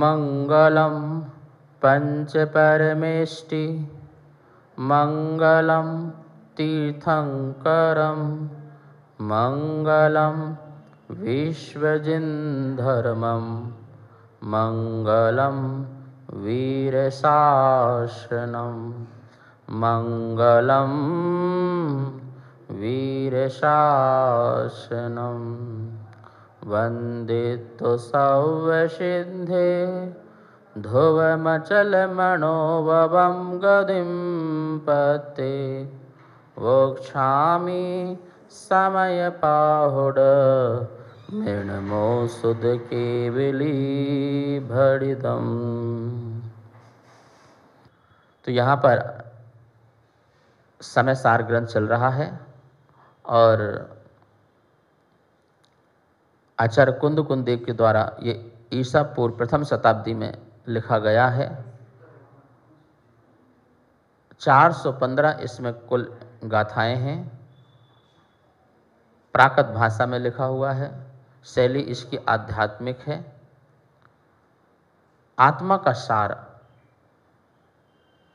मङ्गलं पञ्चपरमेष्टि मङ्गलं तीर्थङ्करं मङ्गलं विश्वजिन्धर्मं मङ्गलं वीरशासनं मङ्गलं वीरशासनम् वन्दितु सौवसिन्धे ध्रुवमचलमणोभवं गतिं पते वोक्षामि समयपाहुड मृणमोसुदकेविलीभरिदम तो यहाँ पर समय सार ग्रंथ चल रहा है और आचार्य कुंद कुंदेव के द्वारा ये ईसा पूर्व प्रथम शताब्दी में लिखा गया है 415 इसमें कुल गाथाएं हैं प्राकृत भाषा में लिखा हुआ है शैली इसकी आध्यात्मिक है आत्मा का सार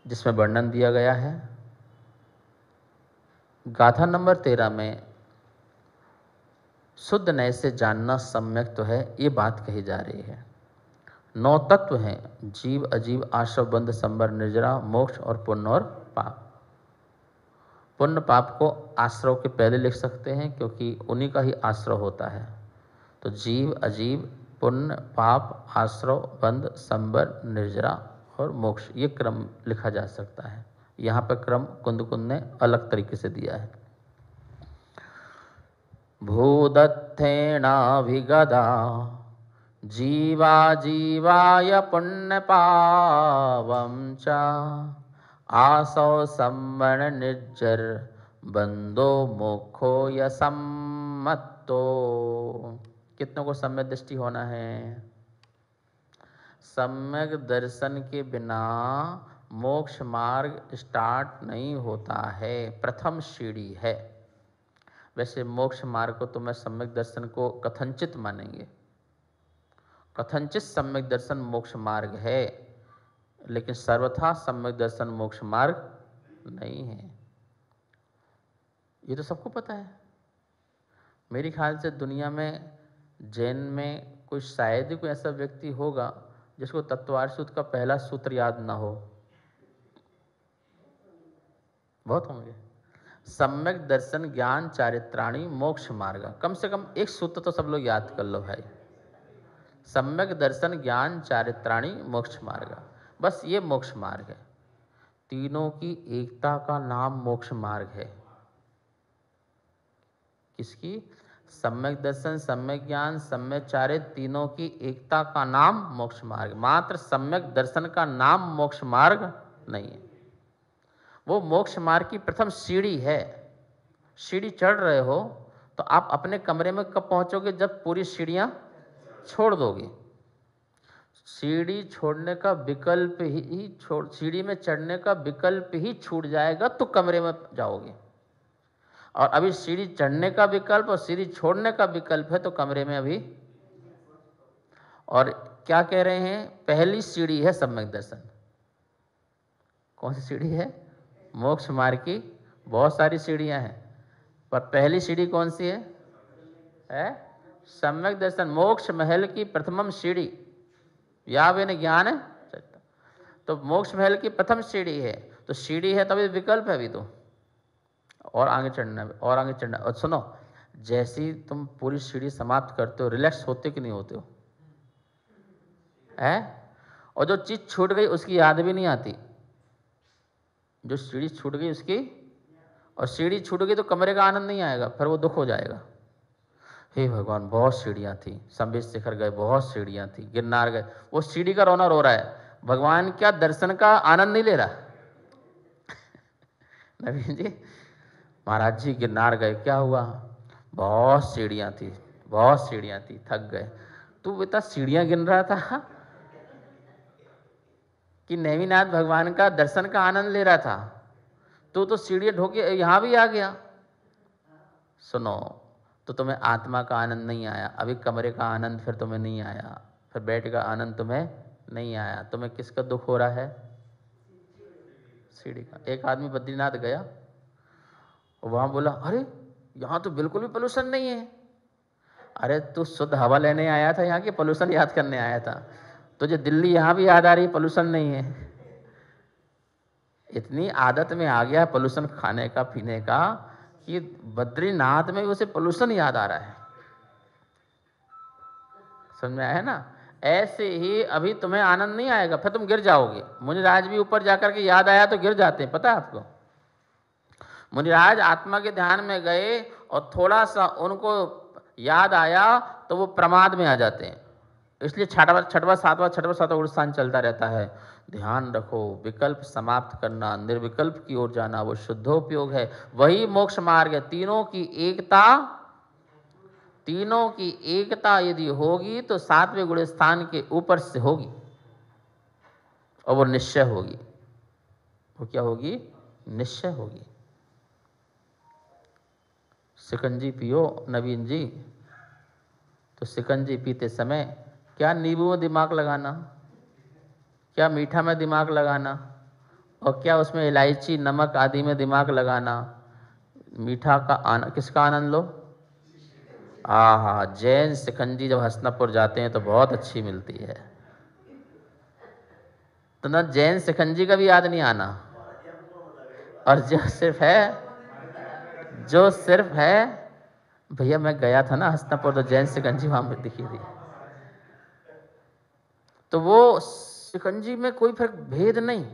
जिसमें वर्णन दिया गया है गाथा नंबर तेरह में शुद्ध नय से जानना सम्यक तो है ये बात कही जा रही है नौ तत्व हैं जीव अजीव आश्रव बंध संबर निर्जरा मोक्ष और पुण्य और पाप पुण्य पाप को आश्रव के पहले लिख सकते हैं क्योंकि उन्हीं का ही आश्रव होता है तो जीव अजीव पुण्य पाप आश्रव बंध संबर निर्जरा और मोक्ष ये क्रम लिखा जा सकता है यहाँ पर क्रम कुंद कुंद ने अलग तरीके से दिया है भूदत्थेणाभिगदा जीवा जीवाय पुण्यपावं च आसौ निर्जर बंदो मोखो यसम्मत्तो कितनों को सम्यक दृष्टि होना है सम्यक दर्शन के बिना मोक्ष मार्ग स्टार्ट नहीं होता है प्रथम सीढ़ी है वैसे मोक्ष मार्ग को तो मैं सम्यक दर्शन को कथनचित मानेंगे कथनचित सम्यक दर्शन मोक्ष मार्ग है लेकिन सर्वथा सम्यक दर्शन मोक्ष मार्ग नहीं है ये तो सबको पता है मेरे ख्याल से दुनिया में जैन में कोई शायद ही कोई ऐसा व्यक्ति होगा जिसको तत्वार सूत्र का पहला सूत्र याद ना हो बहुत होंगे सम्यक दर्शन ज्ञान चारित्राणी मोक्ष मार्ग कम से कम एक सूत्र तो सब लोग याद कर लो भाई सम्यक दर्शन ज्ञान चारित्राणी मोक्ष मार्ग बस ये मोक्ष मार्ग है तीनों की एकता का नाम मोक्ष मार्ग है किसकी सम्यक दर्शन सम्यक ज्ञान सम्यक चारित तीनों की एकता का नाम मोक्ष मार्ग मात्र सम्यक दर्शन का नाम मोक्ष मार्ग नहीं है वो मोक्ष मार्ग की प्रथम सीढ़ी है सीढ़ी चढ़ रहे हो तो आप अपने कमरे में कब पहुंचोगे जब पूरी सीढ़ियाँ छोड़ दोगे सीढ़ी छोड़ने का विकल्प ही छोड़ सीढ़ी में चढ़ने का विकल्प ही छूट जाएगा तो कमरे में जाओगे और अभी सीढ़ी चढ़ने का विकल्प और सीढ़ी छोड़ने का विकल्प है तो कमरे में अभी और क्या कह रहे हैं पहली सीढ़ी है सम्यक दर्शन कौन सी सीढ़ी है मोक्ष मार्ग की बहुत सारी सीढ़ियां हैं पर पहली सीढ़ी कौन सी है है सम्यक दर्शन मोक्ष महल की प्रथमम सीढ़ी या वे ज्ञान है तो मोक्ष महल की प्रथम सीढ़ी है तो सीढ़ी है तभी विकल्प है अभी तो और आगे चढ़ना और आगे चढ़ना और सुनो जैसी तुम पूरी सीढ़ी समाप्त करते हो रिलैक्स होते कि नहीं होते हो है और जो चीज़ छूट गई उसकी याद भी नहीं आती जो सीढ़ी छूट गई उसकी और सीढ़ी छूट गई तो कमरे का आनंद नहीं आएगा फिर वो दुख हो जाएगा हे भगवान बहुत सीढ़ियाँ थी संबेद शिखर गए बहुत सीढ़ियाँ थी गिरनार गए वो सीढ़ी का रोना रो रहा है भगवान क्या दर्शन का आनंद नहीं ले रहा नवीन जी महाराज जी गिरनार गए क्या हुआ बहुत सीढ़ियाँ थी बहुत सीढ़ियाँ थी थक गए तो बेटा सीढ़ियाँ गिन रहा था कि नेमीनाथ भगवान का दर्शन का आनंद ले रहा था तो तो सीढ़ी ढोके यहाँ भी आ गया सुनो तो तुम्हें आत्मा का आनंद नहीं आया अभी कमरे का आनंद फिर तुम्हें नहीं आया फिर बेड का आनंद तुम्हें नहीं आया तुम्हें किसका दुख हो रहा है सीढ़ी का एक आदमी बद्रीनाथ गया वहाँ बोला अरे यहाँ तो बिल्कुल भी पोल्यूशन नहीं है अरे तू शुद्ध हवा लेने आया था यहाँ की पोल्यूशन याद करने आया था तो जो दिल्ली यहाँ भी याद आ रही पोल्यूशन नहीं है इतनी आदत में आ गया पोल्यूशन खाने का पीने का कि बद्रीनाथ में उसे पोल्यूशन याद आ रहा है समझ में आया ना ऐसे ही अभी तुम्हें आनंद नहीं आएगा फिर तुम गिर जाओगे मुनिराज भी ऊपर जाकर के याद आया तो गिर जाते हैं पता है आपको मुनिराज आत्मा के ध्यान में गए और थोड़ा सा उनको याद आया तो वो प्रमाद में आ जाते हैं इसलिए छठवा छठवा सातवा छठवा सातवा अनुष्ठान चलता रहता है ध्यान रखो विकल्प समाप्त करना निर्विकल्प की ओर जाना वो शुद्धोपयोग है वही मोक्ष मार्ग है तीनों की एकता तीनों की एकता यदि होगी तो सातवें गुण स्थान के ऊपर से होगी और वो निश्चय होगी वो क्या होगी निश्चय होगी सिकंजी पियो नवीन जी तो सिकंजी पीते समय क्या नींबू में दिमाग लगाना क्या मीठा में दिमाग लगाना और क्या उसमें इलायची नमक आदि में दिमाग लगाना मीठा का आन किसका आनंद लो आ जैन सिकंजी जब हसनापुर जाते हैं तो बहुत अच्छी मिलती है तो ना जैन सिकंजी का भी याद नहीं आना और जो सिर्फ है जो सिर्फ है भैया मैं गया था ना हसनापुर तो जैन सिकंजी वहाँ पर दिखी थी तो वो शिकंजी में कोई फिर भेद नहीं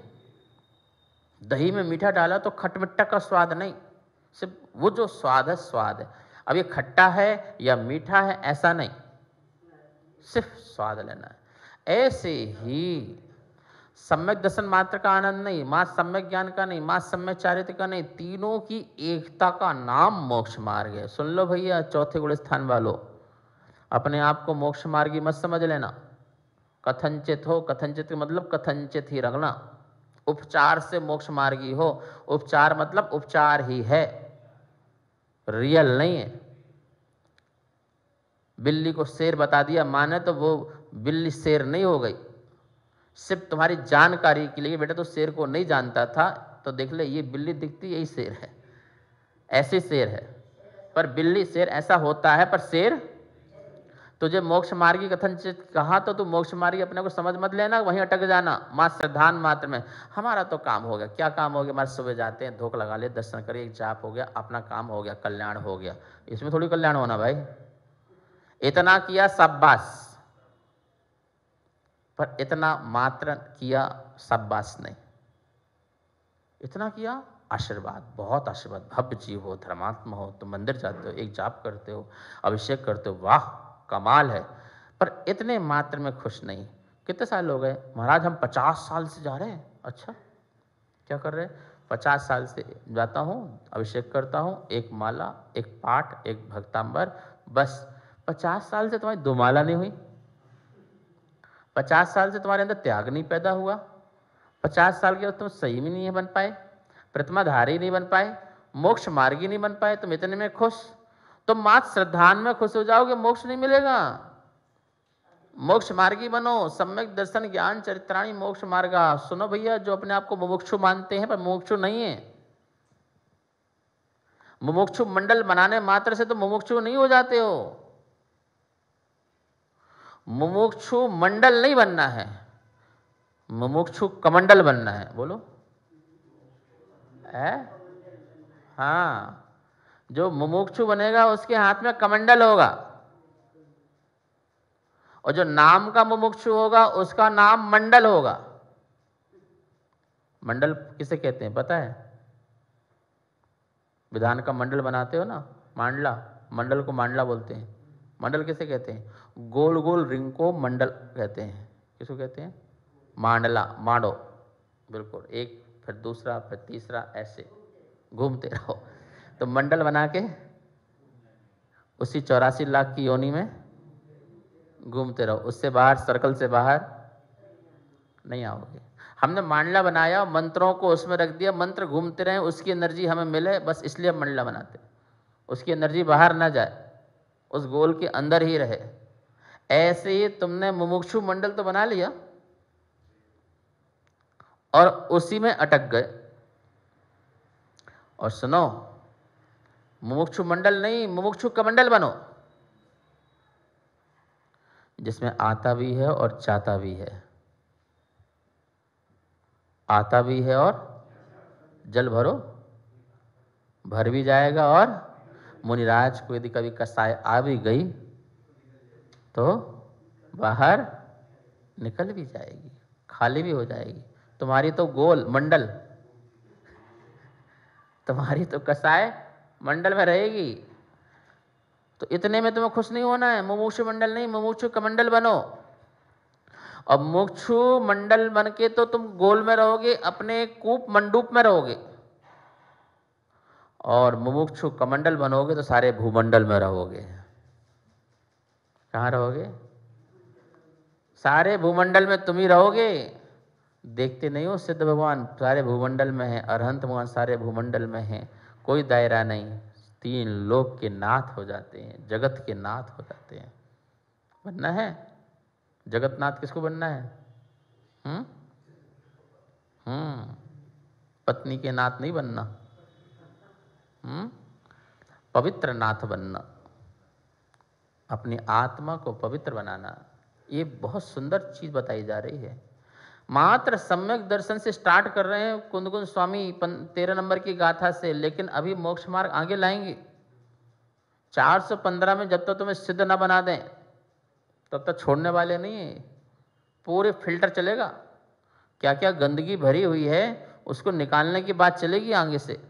दही में मीठा डाला तो खटमिट्टा का स्वाद नहीं सिर्फ वो जो स्वाद है स्वाद है अब ये खट्टा है या मीठा है ऐसा नहीं सिर्फ स्वाद लेना है ऐसे ही सम्यक दर्शन मात्र का आनंद नहीं मां सम्यक ज्ञान का नहीं माँ सम्यक चारित्र का नहीं तीनों की एकता का नाम मोक्ष मार्ग है सुन लो भैया चौथे गुण स्थान वालों अपने आप को मोक्ष मार्गी मत समझ लेना कथनचित हो कथनचित मतलब कथनचित ही रखना उपचार से मोक्ष मार्गी हो उपचार मतलब उपचार ही है रियल नहीं है बिल्ली को शेर बता दिया माने तो वो बिल्ली शेर नहीं हो गई सिर्फ तुम्हारी जानकारी के लिए बेटा तो शेर को नहीं जानता था तो देख ले ये बिल्ली दिखती यही शेर है ऐसे शेर है पर बिल्ली शेर ऐसा होता है पर शेर तुझे तो मोक्ष मार्गी कथन कहा तो तू मोक्ष मार्गी अपने को समझ मत लेना वहीं अटक जाना मात्र श्रद्धान मात्र में हमारा तो काम हो गया क्या काम हो गया हमारे सुबह जाते हैं धोख लगा ले दर्शन करिए जाप हो गया अपना काम हो गया कल्याण हो गया इसमें थोड़ी कल्याण होना भाई इतना किया सब्बास पर इतना मात्र किया सब्बास नहीं इतना किया आशीर्वाद बहुत आशीर्वाद भव्य जीव हो धर्मात्मा हो तुम मंदिर जाते हो एक जाप करते हो अभिषेक करते हो वाह कमाल है पर इतने मात्र में खुश नहीं कितने साल हो गए महाराज हम पचास साल से जा रहे हैं अच्छा क्या कर रहे हैं पचास साल से जाता हूँ अभिषेक करता हूँ एक माला एक पाठ एक भक्तांबर बस पचास साल से तुम्हारी दो माला नहीं हुई पचास साल से तुम्हारे अंदर त्याग नहीं पैदा हुआ पचास साल के बाद तुम सही भी नहीं बन पाए प्रतिमाधारी नहीं बन पाए मोक्ष मार्गी नहीं बन पाए तुम इतने में खुश तो मात श्रद्धान में खुश हो जाओगे मोक्ष नहीं मिलेगा मोक्ष मार्गी बनो सम्यक दर्शन ज्ञान चरित्राणी मोक्ष मार्गा सुनो भैया जो अपने आप को मुमुक्षु मानते हैं पर मुमुक्षु नहीं है मुमुक्षु मंडल बनाने मात्र से तो मुमुक्षु नहीं हो जाते हो मुमुक्षु मंडल नहीं बनना है मुमुक्षु कमंडल बनना है बोलो है हाँ जो मुमुक्षु बनेगा उसके हाथ में कमंडल होगा और जो नाम का मुमुक्षु होगा उसका नाम मंडल होगा मंडल किसे कहते हैं पता है विधान का मंडल बनाते हो ना मांडला मंडल को मांडला बोलते हैं मंडल किसे कहते हैं गोल गोल रिंग को मंडल कहते हैं किसको कहते हैं मांडला मांडो बिल्कुल एक फिर दूसरा फिर तीसरा ऐसे घूमते रहो तो मंडल बना के उसी चौरासी लाख की योनि में घूमते रहो उससे बाहर सर्कल से बाहर नहीं आओगे हमने मांडला बनाया मंत्रों को उसमें रख दिया मंत्र घूमते रहे उसकी एनर्जी हमें मिले बस इसलिए मंडला बनाते उसकी एनर्जी बाहर ना जाए उस गोल के अंदर ही रहे ऐसे ही तुमने मुमुक्षु मंडल तो बना लिया और उसी में अटक गए और सुनो मुमुक्षु मंडल नहीं मुमुक्षु मंडल बनो जिसमें आता भी है और चाहता भी है आता भी है और जल भरो भर भी जाएगा और मुनिराज को यदि कभी कसाय आ भी गई तो बाहर निकल भी जाएगी खाली भी हो जाएगी तुम्हारी तो गोल मंडल तुम्हारी तो कसाय मंडल में रहेगी तो इतने में तुम्हें खुश नहीं होना है मुमुक्षु मंडल नहीं मुमुक्षु कमंडल बनो और मुक्षु मंडल बन के तो तुम गोल में रहोगे अपने कूप मंडूप में रहोगे और मुमुक्षु कमंडल बनोगे तो सारे भूमंडल में रहोगे कहाँ रहोगे सारे भूमंडल में तुम ही रहोगे देखते नहीं हो सिद्ध भगवान सारे भूमंडल में है अरहंत भगवान सारे भूमंडल में है कोई दायरा नहीं तीन लोग के नाथ हो जाते हैं जगत के नाथ हो जाते हैं बनना है जगत नाथ किसको बनना है हम्म हम्म पत्नी के नाथ नहीं बनना हम्म पवित्र नाथ बनना अपनी आत्मा को पवित्र बनाना ये बहुत सुंदर चीज़ बताई जा रही है मात्र सम्यक दर्शन से स्टार्ट कर रहे हैं कुंद कुंद स्वामी तेरह नंबर की गाथा से लेकिन अभी मोक्ष मार्ग आगे लाएंगे 415 में जब तक तो तुम्हें सिद्ध ना बना दें तब तक छोड़ने वाले नहीं है पूरे फिल्टर चलेगा क्या क्या गंदगी भरी हुई है उसको निकालने की बात चलेगी आगे से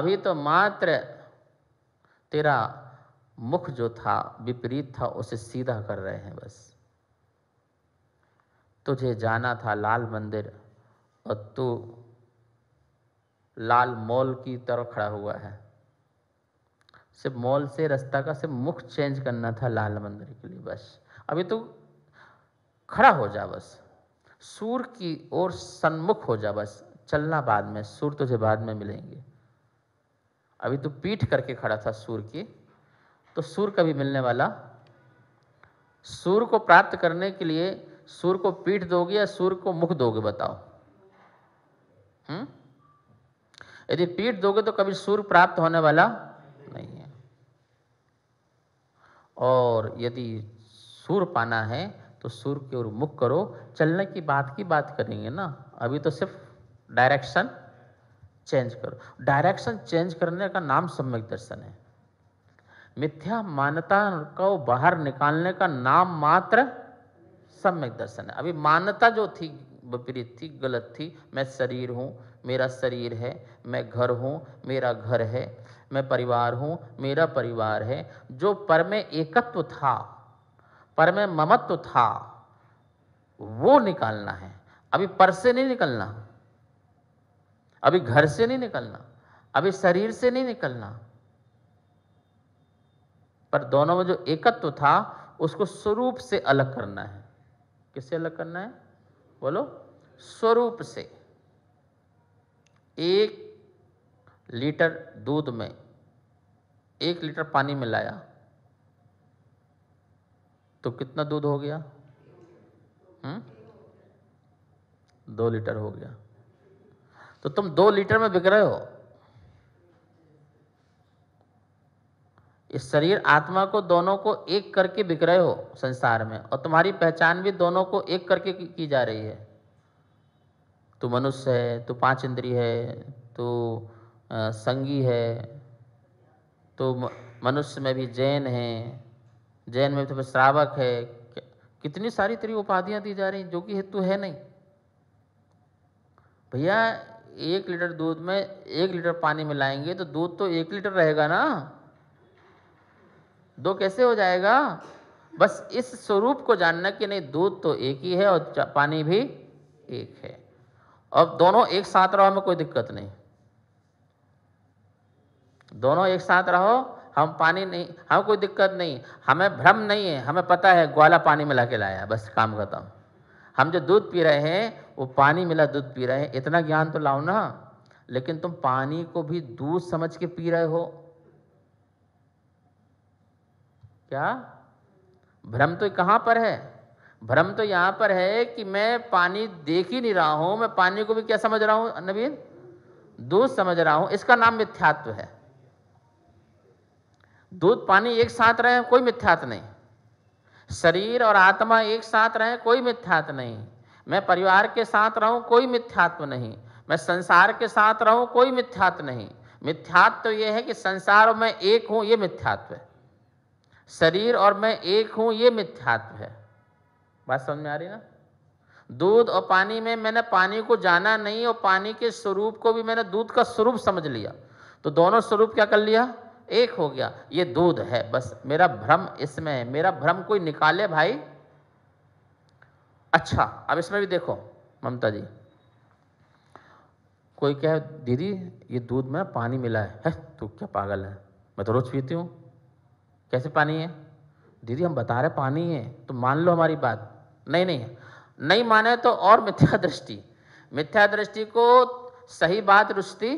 अभी तो मात्र तेरा मुख जो था विपरीत था उसे सीधा कर रहे हैं बस तुझे जाना था लाल मंदिर और तू लाल मॉल की तरफ खड़ा हुआ है सिर्फ मॉल से रास्ता का सिर्फ मुख चेंज करना था लाल मंदिर के लिए बस अभी तू खड़ा हो जा बस सूर की ओर सन्मुख हो जा बस चलना बाद में सूर तुझे बाद में मिलेंगे अभी तू पीठ करके खड़ा था सूर की तो सूर कभी मिलने वाला सूर को प्राप्त करने के लिए सूर्य को पीठ दोगे या सूर्य को मुख दोगे बताओ हम्म यदि पीठ दोगे तो कभी सूर्य प्राप्त होने वाला नहीं है और यदि सूर्य पाना है तो सूर्य की ओर मुख करो चलने की बात की बात करेंगे ना अभी तो सिर्फ डायरेक्शन चेंज करो डायरेक्शन चेंज करने का नाम सम्यक दर्शन है मिथ्या मान्यता को बाहर निकालने का नाम मात्र सम्यक दर्शन है अभी मान्यता जो थी विपरीत थी गलत थी मैं शरीर हूँ मेरा शरीर है मैं घर हूँ मेरा घर है मैं परिवार हूँ मेरा परिवार है जो पर में एकत्व था पर में ममत्व था वो निकालना है अभी पर से नहीं निकलना अभी घर से नहीं निकलना अभी शरीर से नहीं निकलना पर दोनों में जो एकत्व था उसको स्वरूप से अलग करना है किससे अलग करना है बोलो स्वरूप से एक लीटर दूध में एक लीटर पानी मिलाया तो कितना दूध हो गया हुँ? हम्म? दो लीटर हो गया तो तुम दो लीटर में बिक रहे हो इस शरीर आत्मा को दोनों को एक करके बिक रहे हो संसार में और तुम्हारी पहचान भी दोनों को एक करके की जा रही है तू मनुष्य है तू पांच इंद्रिय है तू संगी है तो मनुष्य में भी जैन है जैन में भी श्रावक है कितनी सारी तेरी उपाधियां दी जा रही जो कि हेतु है नहीं भैया एक लीटर दूध में एक लीटर पानी मिलाएंगे तो दूध तो एक लीटर रहेगा ना दो कैसे हो जाएगा बस इस स्वरूप को जानना कि नहीं दूध तो एक ही है और पानी भी एक है अब दोनों एक साथ रहो में कोई दिक्कत नहीं दोनों एक साथ रहो हम पानी नहीं हम कोई दिक्कत नहीं हमें भ्रम नहीं है हमें पता है ग्वाला पानी मिला के लाया बस काम खत्म हम जो दूध पी रहे हैं वो पानी मिला दूध पी रहे हैं इतना ज्ञान तो लाओ ना लेकिन तुम पानी को भी दूध समझ के पी रहे हो क्या भ्रम तो कहाँ पर है भ्रम तो यहाँ पर है कि मैं पानी देख ही नहीं रहा हूँ मैं पानी को भी क्या समझ रहा हूँ नवीन दूध समझ रहा हूँ इसका नाम मिथ्यात्व है दूध पानी एक साथ रहे कोई मिथ्यात नहीं शरीर और आत्मा एक साथ रहे कोई मिथ्यात नहीं मैं परिवार के साथ रहूं कोई मिथ्यात्व नहीं मैं संसार के साथ रहूं कोई मिथ्यात्व नहीं मिथ्यात्व तो यह है कि संसार में एक हूं यह मिथ्यात्व है शरीर और मैं एक हूं ये मिथ्यात्व है बात समझ में आ रही ना दूध और पानी में मैंने पानी को जाना नहीं और पानी के स्वरूप को भी मैंने दूध का स्वरूप समझ लिया तो दोनों स्वरूप क्या कर लिया एक हो गया ये दूध है बस मेरा भ्रम इसमें है मेरा भ्रम कोई निकाले भाई अच्छा अब इसमें भी देखो ममता जी कोई कहे दीदी ये दूध में पानी मिला है, है तू क्या पागल है मैं तो रोज पीती हूँ कैसे पानी है दीदी हम बता रहे पानी है तो मान लो हमारी बात नहीं नहीं नहीं माने तो और मिथ्या दृष्टि मिथ्या दृष्टि को सही बात रुचती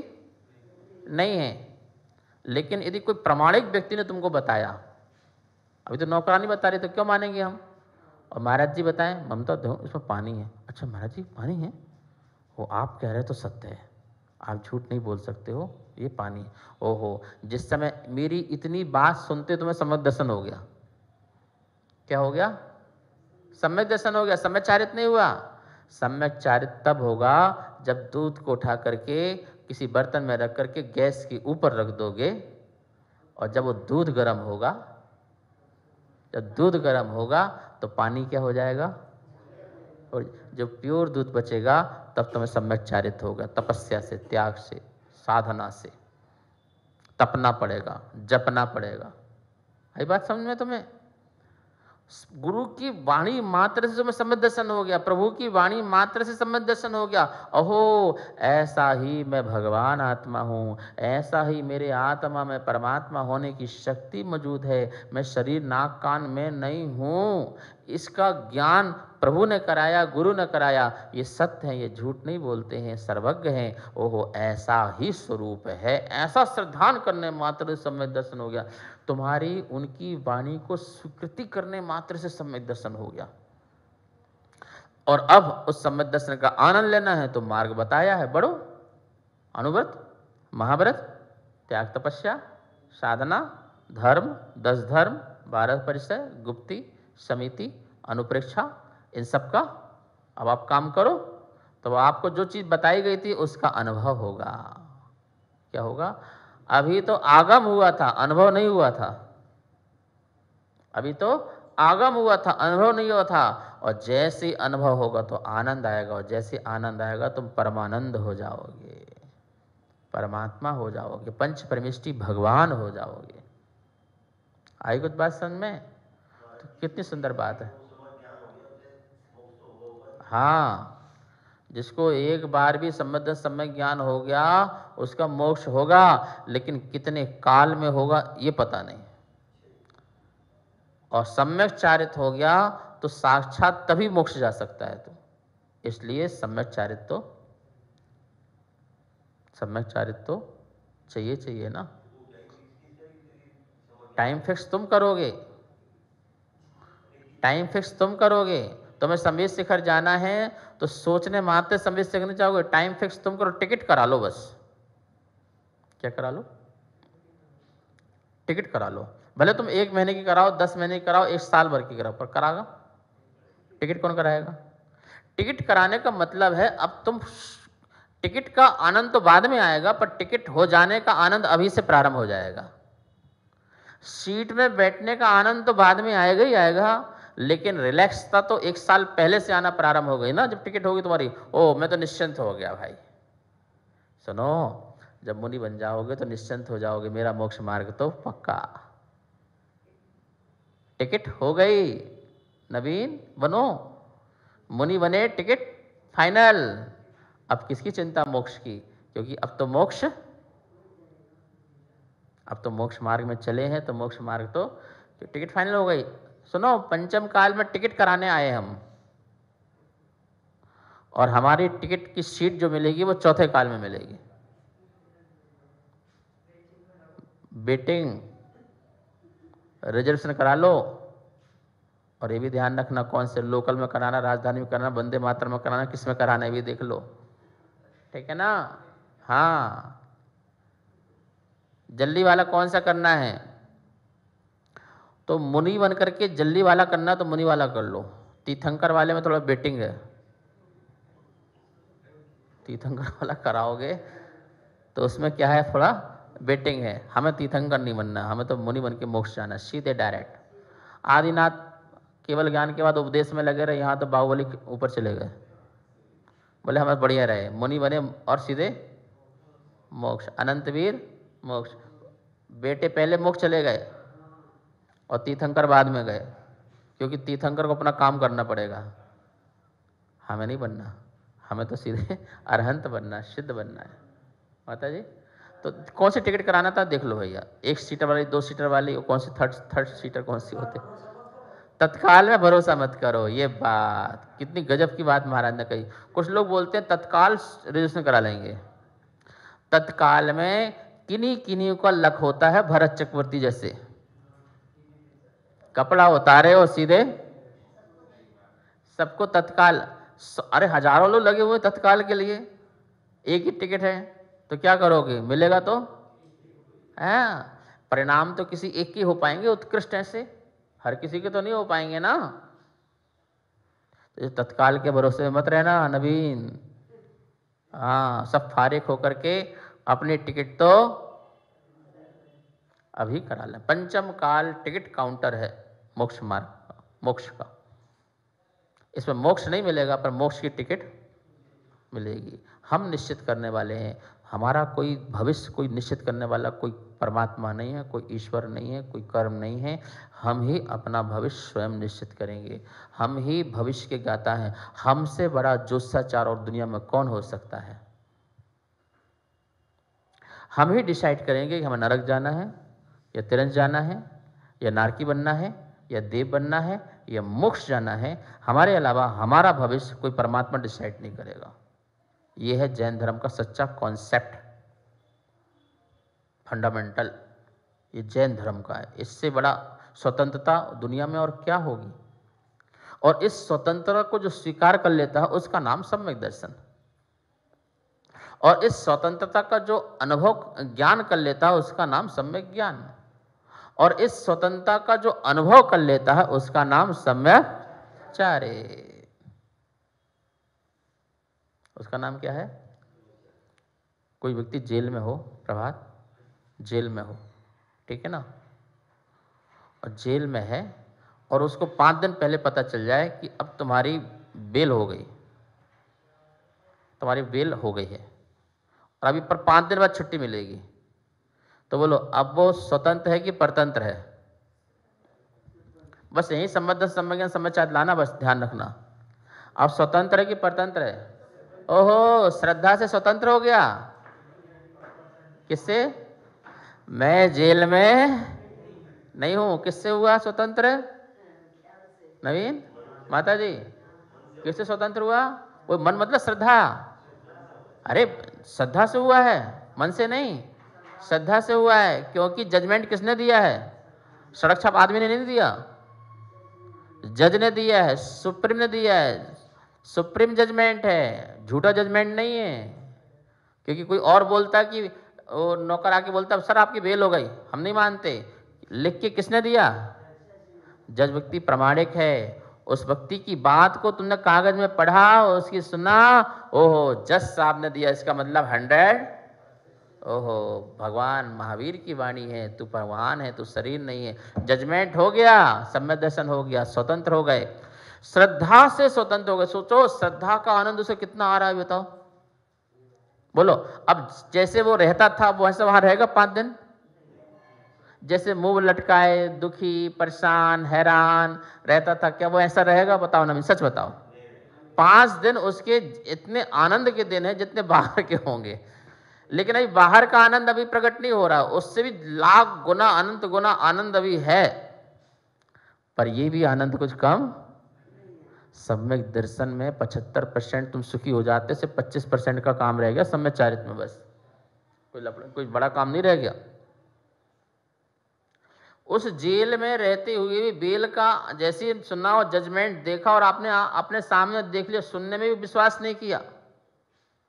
नहीं है लेकिन यदि कोई प्रमाणिक व्यक्ति ने तुमको बताया अभी तो नौकरानी बता रही तो क्यों मानेंगे हम और महाराज जी बताएं ममता तो दो इसमें पानी है अच्छा महाराज जी पानी है वो आप कह रहे तो सत्य है आप झूठ नहीं बोल सकते हो ये पानी ओहो जिस समय मेरी इतनी बात सुनते तुम्हें तो सम्यक दर्शन हो गया क्या हो गया सम्यक दर्शन हो गया समय चारित नहीं हुआ समय चारित तब होगा जब दूध को उठा करके किसी बर्तन में रख करके गैस के ऊपर रख दोगे और जब वो दूध गर्म होगा जब दूध गर्म होगा तो पानी क्या हो जाएगा और जो प्योर दूध बचेगा तब तुम्हें सम्यक चारित होगा तपस्या से त्याग से साधना से तपना पड़ेगा जपना पड़ेगा आई बात समझ में तुम्हें गुरु की वाणी मात्र से तुम्हें सम्यक दर्शन हो गया प्रभु की वाणी मात्र से सम्यक दर्शन हो गया अहो ऐसा ही मैं भगवान आत्मा हूँ ऐसा ही मेरे आत्मा में परमात्मा होने की शक्ति मौजूद है मैं शरीर नाक कान में नहीं हूँ इसका ज्ञान प्रभु ने कराया गुरु ने कराया ये सत्य है ये झूठ नहीं बोलते हैं सर्वज्ञ हैं ओहो ऐसा ही स्वरूप है ऐसा श्रद्धान करने मात्र समय दर्शन हो गया तुम्हारी उनकी वाणी को स्वीकृति करने मात्र से समय दर्शन हो गया और अब उस समय दर्शन का आनंद लेना है तो मार्ग बताया है बड़ो अनुव्रत महाव्रत त्याग तपस्या साधना धर्म दस धर्म भारत परिचय गुप्ती समिति अनुप्रेक्षा इन सब का अब आप काम करो तो आपको जो चीज़ बताई गई थी उसका अनुभव होगा क्या होगा अभी तो आगम हुआ था अनुभव नहीं हुआ था अभी तो आगम हुआ था अनुभव नहीं हुआ था और जैसे अनुभव होगा तो आनंद आएगा और जैसे आनंद आएगा तुम परमानंद हो जाओगे परमात्मा हो जाओगे पंच परमिष्टि भगवान हो जाओगे आई कुछ बात समझ में कितनी सुंदर बात है हाँ जिसको एक बार भी संबद्ध समय ज्ञान हो गया उसका मोक्ष होगा लेकिन कितने काल में होगा ये पता नहीं और सम्यक चारित हो गया तो साक्षात तभी मोक्ष जा सकता है तो इसलिए सम्यक चारित तो सम्यक चारित तो चाहिए चाहिए ना टाइम फिक्स तुम करोगे टाइम फिक्स तुम करोगे तुम्हें संबीत शिखर जाना है तो सोचने मानते संबीर शिखर नहीं चाहोगे टाइम फिक्स तुम करो टिकट करा लो बस क्या करा लो टिकट करा लो भले तुम एक महीने की कराओ दस महीने की कराओ एक साल भर की कराओ पर करागा टिकट कौन कराएगा टिकट कराने का मतलब है अब तुम टिकट का आनंद तो बाद में आएगा पर टिकट हो जाने का आनंद अभी से प्रारंभ हो जाएगा सीट में बैठने का आनंद तो बाद में आएगा ही आएगा लेकिन रिलैक्सता तो एक साल पहले से आना प्रारंभ हो गई ना जब टिकट होगी तुम्हारी ओ मैं तो निश्चिंत हो गया भाई सुनो जब मुनि बन जाओगे तो निश्चिंत हो जाओगे मेरा मोक्ष मार्ग तो पक्का टिकट हो गई नवीन बनो मुनि बने टिकट फाइनल अब किसकी चिंता मोक्ष की क्योंकि अब तो मोक्ष अब तो मोक्ष मार्ग में चले हैं तो मोक्ष मार्ग तो टिकट तो फाइनल हो गई सुनो पंचम काल में टिकट कराने आए हम और हमारी टिकट की सीट जो मिलेगी वो चौथे काल में मिलेगी बेटिंग रिजर्वेशन करा लो और ये भी ध्यान रखना कौन से लोकल में कराना राजधानी में कराना वंदे मात्र में कराना किस में कराना है भी देख लो ठीक है ना हाँ जल्दी वाला कौन सा करना है तो मुनि बन करके जल्दी वाला करना तो मुनि वाला कर लो तीर्थंकर वाले में थोड़ा बेटिंग है तीर्थंकर वाला कराओगे तो उसमें क्या है थोड़ा बेटिंग है हमें तीर्थंकर नहीं बनना हमें तो मुनि बन के मोक्ष जाना सीधे डायरेक्ट आदिनाथ केवल ज्ञान के बाद उपदेश में लगे रहे यहाँ तो बाहुबली ऊपर चले गए बोले हमें बढ़िया रहे मुनि बने और सीधे मोक्ष अनंतवीर मोक्ष बेटे पहले मोक्ष चले गए और तीर्थंकर बाद में गए क्योंकि तीर्थंकर को अपना काम करना पड़ेगा हमें नहीं बनना हमें तो सीधे अरहंत बनना सिद्ध बनना है माता जी तो कौन सी टिकट कराना था देख लो भैया एक सीटर वाली दो सीटर वाली और कौन सी थर्ड थर्ड सीटर कौन सी होते तत्काल में भरोसा मत करो ये बात कितनी गजब की बात महाराज ने कही कुछ लोग बोलते हैं तत्काल रजिस्ट्रेशन करा लेंगे तत्काल में किन्हीं किन्हीं का लक होता है भरत चक्रवर्ती जैसे कपड़ा उतारे और सीधे सबको तत्काल अरे हजारों लोग लगे हुए तत्काल के लिए एक ही टिकट है तो क्या करोगे मिलेगा तो है हाँ, परिणाम तो किसी एक के हो पाएंगे उत्कृष्ट ऐसे हर किसी के तो नहीं हो पाएंगे ना तो तत्काल के भरोसे में मत रहना नवीन हाँ सब फारिक होकर के अपनी टिकट तो अभी करा लें पंचम काल टिकट काउंटर है मोक्ष मार्ग मोक्ष का इसमें मोक्ष नहीं मिलेगा पर मोक्ष की टिकट मिलेगी हम निश्चित करने वाले हैं हमारा कोई भविष्य कोई निश्चित करने वाला कोई परमात्मा नहीं है कोई ईश्वर नहीं है कोई कर्म नहीं है हम ही अपना भविष्य स्वयं निश्चित करेंगे हम ही भविष्य के गाता हैं हमसे बड़ा जोशाचार और दुनिया में कौन हो सकता है हम ही डिसाइड करेंगे कि हमें नरक जाना है या तिरंज जाना है या नारकी बनना है या देव बनना है या मोक्ष जाना है हमारे अलावा हमारा भविष्य कोई परमात्मा डिसाइड नहीं करेगा यह है जैन धर्म का सच्चा कॉन्सेप्ट फंडामेंटल ये जैन धर्म का है इससे बड़ा स्वतंत्रता दुनिया में और क्या होगी और इस स्वतंत्रता को जो स्वीकार कर लेता है उसका नाम सम्यक दर्शन और इस स्वतंत्रता का जो अनुभव ज्ञान कर लेता है उसका नाम सम्यक ज्ञान है और इस स्वतंत्रता का जो अनुभव कर लेता है उसका नाम सम्यचारे उसका नाम क्या है कोई व्यक्ति जेल में हो प्रभात जेल में हो ठीक है ना और जेल में है और उसको पांच दिन पहले पता चल जाए कि अब तुम्हारी बेल हो गई तुम्हारी बेल हो गई है और अभी पर पांच दिन बाद छुट्टी मिलेगी तो बोलो अब वो स्वतंत्र है कि परतंत्र है बस यही संबद्ध संबंध समाचार लाना बस ध्यान रखना अब स्वतंत्र है कि परतंत्र है ओहो श्रद्धा से स्वतंत्र हो गया किससे मैं जेल में नहीं हूं किससे हुआ स्वतंत्र नवीन माता जी किससे स्वतंत्र हुआ वो मन मतलब श्रद्धा अरे श्रद्धा से हुआ है मन से नहीं श्रद्धा से हुआ है क्योंकि जजमेंट किसने दिया है सड़क छाप आदमी ने नहीं दिया जज ने दिया है सुप्रीम ने दिया है सुप्रीम जजमेंट है झूठा जजमेंट नहीं है क्योंकि कोई और बोलता कि वो नौकर आके बोलता सर आपकी बेल हो गई हम नहीं मानते लिख के किसने दिया जज व्यक्ति प्रमाणिक है उस व्यक्ति की बात को तुमने कागज में पढ़ा उसकी सुना ओहो जज साहब ने दिया इसका मतलब हंड्रेड ओहो भगवान महावीर की वाणी है तू भगवान है तू शरीर नहीं है जजमेंट हो गया सम्य दर्शन हो गया स्वतंत्र हो गए श्रद्धा से स्वतंत्र हो गए सोचो श्रद्धा का आनंद उसे कितना आ रहा है बताओ बोलो अब जैसे वो रहता था वो ऐसे वहां रहेगा पांच दिन जैसे मुंह लटकाए दुखी परेशान हैरान रहता था क्या वो ऐसा रहेगा बताओ ना सच बताओ पांच दिन उसके इतने आनंद के दिन है जितने बाहर के होंगे लेकिन अभी बाहर का आनंद अभी प्रकट नहीं हो रहा उससे भी लाख गुना अनंत गुना आनंद अभी है पर ये भी आनंद कुछ कम सम्यक दर्शन में पचहत्तर परसेंट तुम सुखी हो जाते से पच्चीस परसेंट का काम रह गया सम्यक चारित में बस कोई लपड़ा कोई बड़ा काम नहीं रह गया उस जेल में रहते हुए भी बेल का जैसे सुना और जजमेंट देखा और आपने अपने सामने देख लिया सुनने में भी विश्वास नहीं किया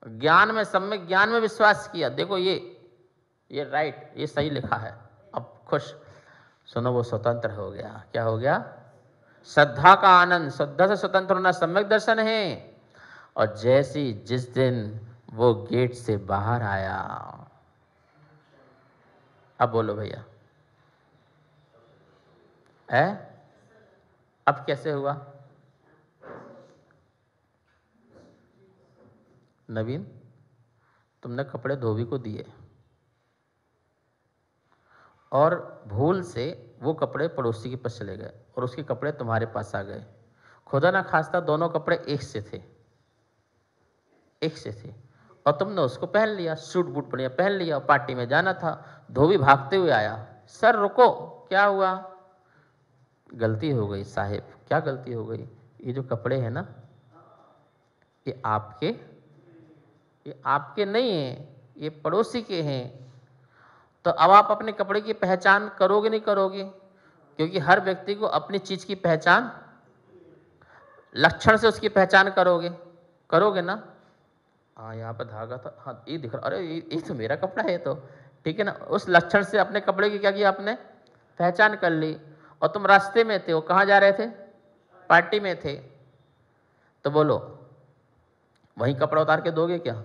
ज्ञान में सम्यक ज्ञान में विश्वास किया देखो ये ये राइट ये सही लिखा है अब खुश सुनो वो स्वतंत्र हो गया क्या हो गया श्रद्धा का आनंद श्रद्धा से स्वतंत्र होना सम्यक दर्शन है और जैसी जिस दिन वो गेट से बाहर आया अब बोलो भैया है अब कैसे हुआ नवीन तुमने कपड़े धोबी को दिए और भूल से वो कपड़े पड़ोसी के पास चले गए और उसके कपड़े तुम्हारे पास आ गए खुदा ना खास्ता दोनों कपड़े एक से थे एक से थे और तुमने उसको पहन लिया सूट बूट बढ़िया पहन लिया पार्टी में जाना था धोबी भागते हुए आया सर रुको क्या हुआ गलती हो गई साहेब क्या गलती हो गई ये जो कपड़े हैं ना ये आपके ये आपके नहीं हैं ये पड़ोसी के हैं तो अब आप अपने कपड़े की पहचान करोगे नहीं करोगे क्योंकि हर व्यक्ति को अपनी चीज़ की पहचान लक्षण से उसकी पहचान करोगे करोगे ना हाँ यहाँ पर धागा था हाँ ये दिख रहा अरे ये तो मेरा कपड़ा है तो ठीक है ना उस लक्षण से अपने कपड़े की क्या किया आपने पहचान कर ली और तुम रास्ते में थे वो कहाँ जा रहे थे पार्टी में थे तो बोलो वही कपड़ा उतार के दोगे क्या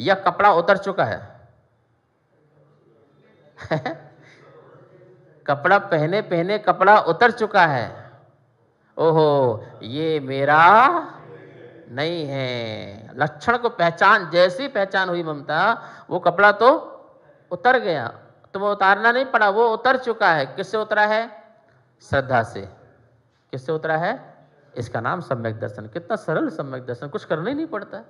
यह कपड़ा उतर चुका है कपड़ा पहने पहने कपड़ा उतर चुका है ओहो ये मेरा नहीं है लक्षण को पहचान जैसी पहचान हुई ममता वो कपड़ा तो उतर गया तो वो उतारना नहीं पड़ा वो उतर चुका है किससे उतरा है श्रद्धा से किससे उतरा है इसका नाम सम्यक दर्शन कितना सरल सम्यक दर्शन कुछ करना ही नहीं पड़ता है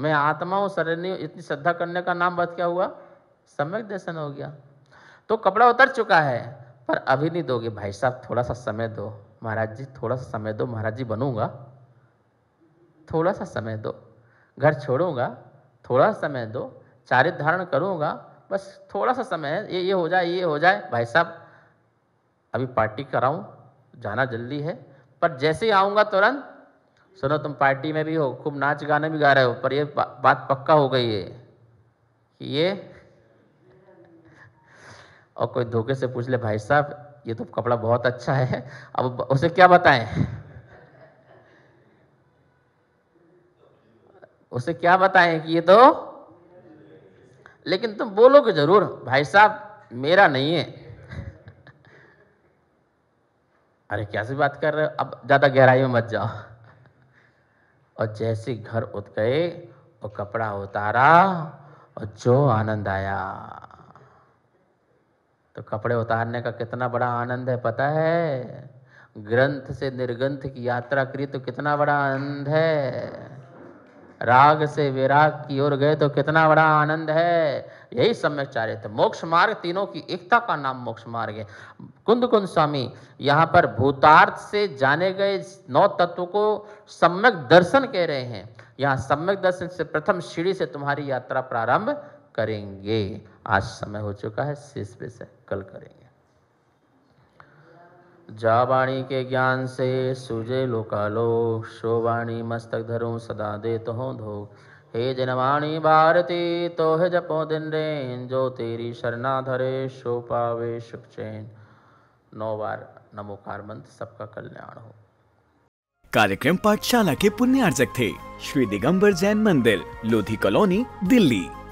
मैं आत्मा हूँ नहीं इतनी श्रद्धा करने का नाम बात क्या हुआ सम्यक दर्शन हो गया तो कपड़ा उतर चुका है पर अभी नहीं दोगे भाई साहब थोड़ा सा समय दो महाराज जी थोड़ा सा समय दो महाराज जी बनूंगा थोड़ा सा समय दो घर छोड़ूंगा थोड़ा सा समय दो चारित धारण करूंगा बस थोड़ा सा समय ये ये हो जाए ये हो जाए भाई साहब अभी पार्टी कराऊं जाना जल्दी है पर जैसे ही आऊँगा तुरंत सुनो तुम पार्टी में भी हो खूब नाच गाने भी गा रहे हो पर ये बा, बात पक्का हो गई है कि ये और कोई धोखे से पूछ ले भाई साहब ये तो कपड़ा बहुत अच्छा है अब उसे क्या बताएं उसे क्या बताएं कि ये तो लेकिन तुम बोलोगे जरूर भाई साहब मेरा नहीं है अरे क्या सी बात कर रहे हो अब ज़्यादा गहराई में मत जाओ और जैसे घर उठ गए और कपड़ा उतारा और जो आनंद आया तो कपड़े उतारने का कितना बड़ा आनंद है पता है ग्रंथ से निर्गंथ की यात्रा करी तो कितना बड़ा आनंद है राग से विराग की ओर गए तो कितना बड़ा आनंद है यही सम्यकचार्य थे मोक्ष मार्ग तीनों की एकता का नाम मोक्ष मार्ग है कुंद कुंद स्वामी यहाँ पर भूतार्थ से जाने गए नौ तत्व को सम्यक दर्शन कह रहे हैं यहाँ सम्यक दर्शन से प्रथम सीढ़ी से तुम्हारी यात्रा प्रारंभ करेंगे आज समय हो चुका है शेष विषय कल करेंगे जावाणी के ज्ञान से सूजे लोकालो शोवाणी मस्तक धरो सदा देत हो धो हे जनवाणी भारती तोह जपो दिन रेन जो तेरी शरणा धरे शो पावे सुख चैन नौ बार नमोकार मंत्र सबका कल्याण हो कार्यक्रम पाठशाला के पुण्यार्जक थे श्री दिगंबर जैन मंदिर लोधी कॉलोनी दिल्ली